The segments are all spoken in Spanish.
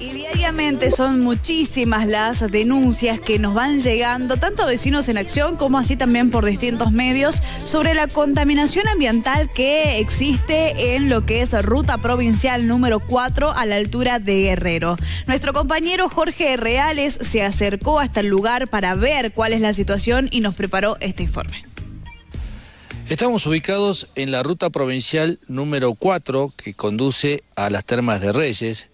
Y diariamente son muchísimas las denuncias que nos van llegando, tanto a vecinos en acción como así también por distintos medios, sobre la contaminación ambiental que existe en lo que es Ruta Provincial número 4 a la altura de Guerrero. Nuestro compañero Jorge Reales se acercó hasta el lugar para ver cuál es la situación y nos preparó este informe. Estamos ubicados en la ruta provincial número 4 que conduce a las Termas de Reyes,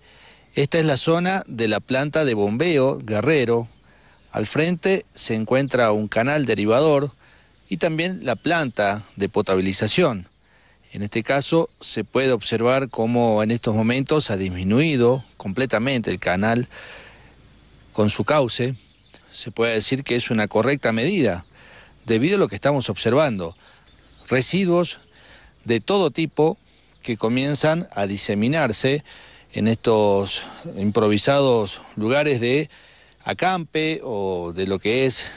esta es la zona de la planta de bombeo Guerrero. Al frente se encuentra un canal derivador y también la planta de potabilización. En este caso se puede observar cómo en estos momentos ha disminuido completamente el canal con su cauce. Se puede decir que es una correcta medida debido a lo que estamos observando. Residuos de todo tipo que comienzan a diseminarse en estos improvisados lugares de acampe o de lo que es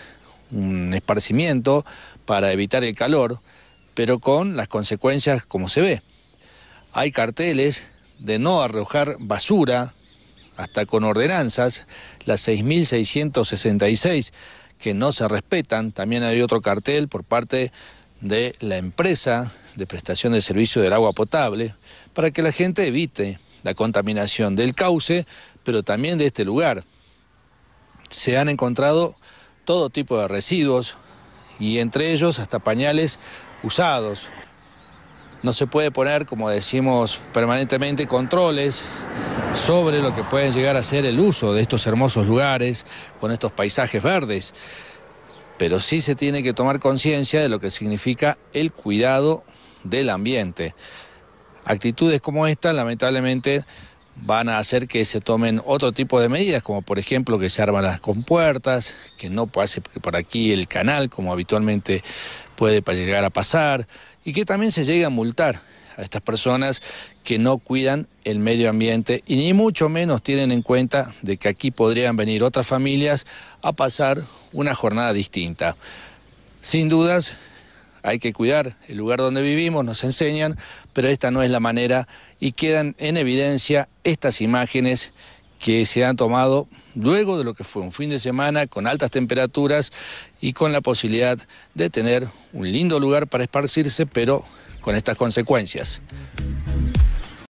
un esparcimiento para evitar el calor, pero con las consecuencias como se ve. Hay carteles de no arrojar basura, hasta con ordenanzas, las 6.666 que no se respetan. También hay otro cartel por parte de la empresa de prestación de servicio del agua potable para que la gente evite la contaminación del cauce, pero también de este lugar. Se han encontrado todo tipo de residuos y entre ellos hasta pañales usados. No se puede poner, como decimos permanentemente, controles sobre lo que pueden llegar a ser el uso de estos hermosos lugares con estos paisajes verdes. Pero sí se tiene que tomar conciencia de lo que significa el cuidado del ambiente actitudes como esta, lamentablemente van a hacer que se tomen otro tipo de medidas, como por ejemplo que se arman las compuertas, que no pase por aquí el canal, como habitualmente puede llegar a pasar, y que también se llegue a multar a estas personas que no cuidan el medio ambiente y ni mucho menos tienen en cuenta de que aquí podrían venir otras familias a pasar una jornada distinta. Sin dudas, hay que cuidar el lugar donde vivimos, nos enseñan, pero esta no es la manera y quedan en evidencia estas imágenes que se han tomado luego de lo que fue un fin de semana con altas temperaturas y con la posibilidad de tener un lindo lugar para esparcirse, pero con estas consecuencias.